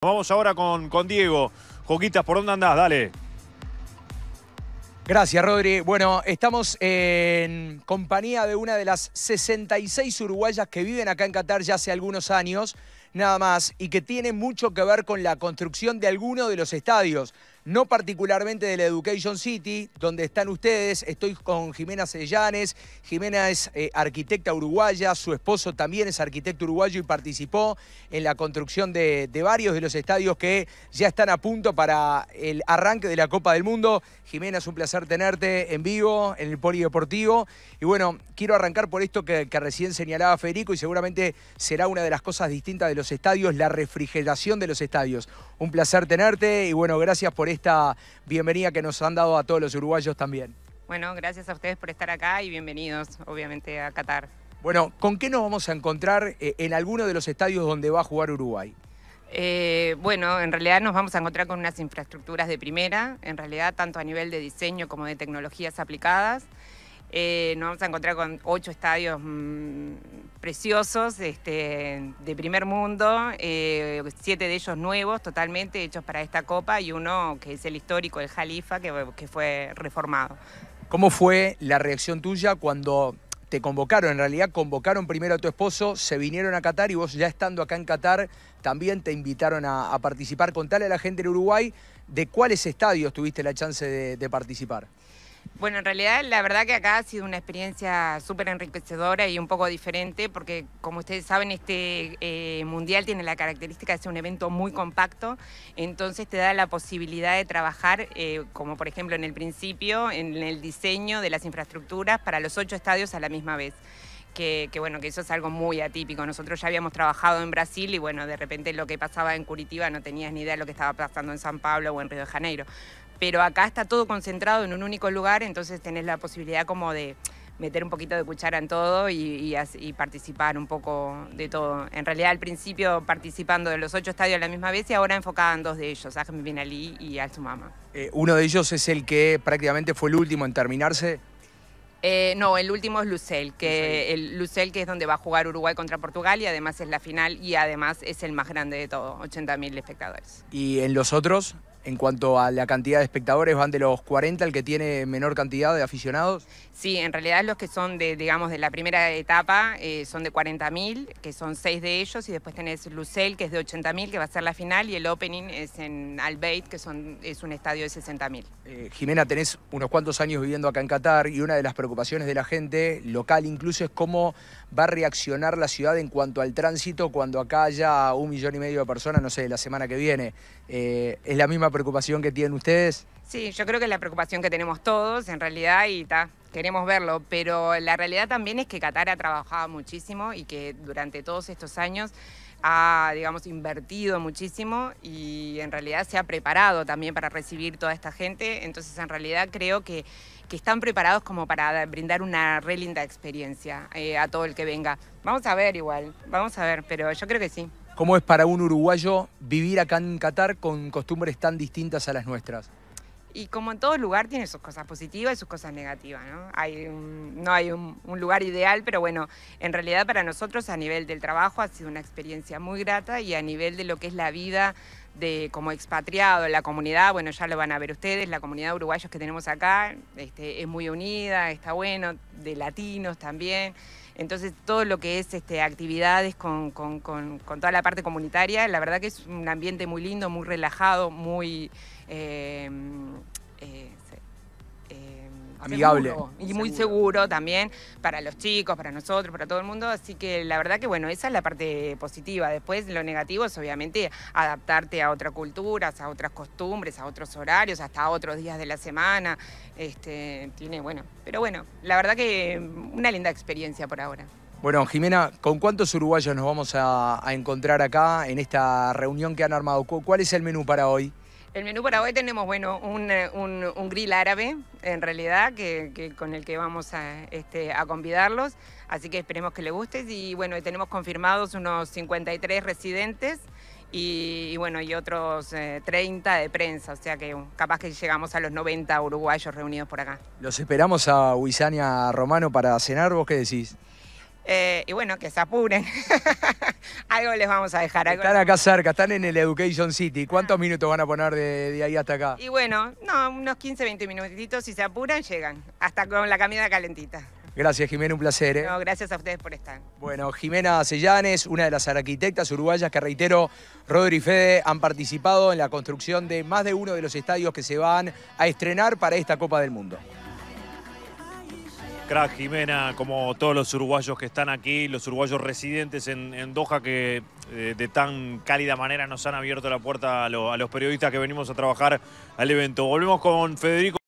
Vamos ahora con, con Diego. Joquitas, ¿por dónde andás? Dale. Gracias, Rodri. Bueno, estamos en compañía de una de las 66 uruguayas que viven acá en Qatar ya hace algunos años, nada más, y que tiene mucho que ver con la construcción de alguno de los estadios no particularmente de la Education City, donde están ustedes. Estoy con Jimena Sellanes. Jimena es eh, arquitecta uruguaya, su esposo también es arquitecto uruguayo y participó en la construcción de, varios de los estadios que ya están a punto para el arranque de la Copa del Mundo. Jimena, es un placer tenerte en vivo en el Polideportivo. Y bueno, quiero arrancar por esto que, que recién señalaba Federico y seguramente será una de las cosas distintas de los estadios, la refrigeración de los estadios. Un placer tenerte y bueno, gracias por este esta bienvenida que nos han dado a todos los uruguayos también. Bueno, gracias a ustedes por estar acá y bienvenidos, obviamente, a Qatar. Bueno, ¿con qué nos vamos a encontrar eh, en alguno de los estadios donde va a jugar Uruguay? Eh, bueno, en realidad nos vamos a encontrar con unas infraestructuras de primera, en realidad tanto a nivel de diseño como de tecnologías aplicadas. Eh, nos vamos a encontrar con ocho estadios mm, preciosos, este, de primer mundo, eh, siete de ellos nuevos, totalmente hechos para esta copa, y uno que es el histórico, el Jalifa, que, que fue reformado. ¿Cómo fue la reacción tuya cuando te convocaron, en realidad convocaron primero a tu esposo, se vinieron a Qatar y vos ya estando acá en Qatar también te invitaron a, participar. Contale a la gente en Uruguay de cuáles estadios tuviste la chance de participar. Bueno, en realidad la verdad que acá ha sido una experiencia súper enriquecedora y un poco diferente porque como ustedes saben este eh, mundial tiene la característica de ser un evento muy compacto, entonces te da la posibilidad de trabajar eh, como por ejemplo en el principio en el diseño de las infraestructuras para los ocho estadios a la misma vez. Que, que, bueno, que eso es algo muy atípico. Nosotros ya habíamos trabajado en Brasil y bueno, de repente lo que pasaba en Curitiba no tenías ni idea de lo que estaba pasando en San Pablo o en Río de Janeiro pero acá está todo concentrado en un único lugar, entonces tenés la posibilidad como de meter un poquito de cuchara en todo y, participar un poco de todo. En realidad al principio participando de los ocho estadios a la misma vez y ahora enfocada en dos de ellos, a Bin Ali y Al Sumama. Eh, uno de ellos es el que prácticamente fue el último en terminarse. Eh, no, el último es Lucel, que el Lucel que es donde va a jugar Uruguay contra Portugal y además es la final y además es el más grande de todo, 80.000 espectadores. ¿Y en los otros? en cuanto a la cantidad de espectadores, van de los 40 al que tiene menor cantidad de aficionados. Sí, en realidad los que son de, digamos, de la primera etapa eh, son de 40.000, que son seis de ellos, y después tenés Lucel, que es de 80.000, que va a ser la final, y el opening es en Albeit, que son, es un estadio de 60.000. Eh, Jimena, tenés unos cuantos años viviendo acá en Qatar, y una de las preocupaciones de la gente, local incluso, es cómo va a reaccionar la ciudad en cuanto al tránsito cuando acá haya un millón y medio de personas, no sé, la semana que viene. Eh, es la misma preocupación que tienen ustedes? Sí, yo creo que es la preocupación que tenemos todos, en realidad, y queremos verlo, pero la realidad también es que Qatar ha trabajado muchísimo y que durante todos estos años ha, digamos, invertido muchísimo y en realidad se ha preparado también para recibir toda esta gente. Entonces, en realidad creo que, que están preparados como para brindar una re linda experiencia eh, a todo el que venga. Vamos a ver igual, vamos a ver, pero yo creo que sí. ¿Cómo es para un uruguayo vivir acá en Qatar con costumbres tan distintas a las nuestras? Y como en todo lugar tiene sus cosas positivas y sus cosas negativas, ¿no? Hay no hay un, lugar ideal, pero bueno, en realidad para nosotros a nivel del trabajo ha sido una experiencia muy grata y a nivel de lo que es la vida de como expatriado en la comunidad, bueno, ya lo van a ver ustedes, la comunidad de uruguayos que tenemos acá este, es muy unida, está bueno, de latinos también. Entonces, todo lo que es este, actividades con, con, toda la parte comunitaria, la verdad que es un ambiente muy lindo, muy relajado, muy... Eh, eh, eh, amigable. y muy seguro también para los chicos, para nosotros, para todo el mundo. Así que la verdad que bueno, esa es la parte positiva. Después lo negativo es obviamente adaptarte a otras culturas, a otras costumbres, a otros horarios, hasta otros días de la semana. Este, tiene, bueno, pero bueno, la verdad que una linda experiencia por ahora. Bueno, Jimena, ¿con cuántos uruguayos nos vamos a encontrar acá en esta reunión que han armado? ¿Cuál es el menú para hoy? El menú para hoy tenemos, bueno, eh, un, grill árabe, en realidad, que, con el que vamos este, a, convidarlos. Así que esperemos que les guste. Y bueno, tenemos confirmados unos 53 residentes y, bueno, y otros 30 eh, de prensa. O sea que capaz que llegamos a los 90 uruguayos reunidos por acá. Los esperamos a Huizania Romano para cenar. ¿Vos qué decís? Eh, y bueno, que se apuren. algo les vamos a dejar. están acá cerca, están en el Education City. ¿Cuántos ah. minutos van a poner de, ahí hasta acá? Y bueno, no, unos 15, 20 minutitos. Si se apuran, llegan. Hasta con la camioneta calentita. Gracias, Jimena, un placer. ¿eh? gracias a ustedes por estar. Bueno, Jimena Sellanes, una de las arquitectas uruguayas que, reitero, Rodri y Fede han participado en la construcción de más de uno de los estadios que se van a estrenar para esta Copa del Mundo. Crack Jimena, como todos los uruguayos que están aquí, los uruguayos residentes en, Doha que eh, de tan cálida manera nos han abierto la puerta a los periodistas que venimos a trabajar al evento. Volvemos con Federico.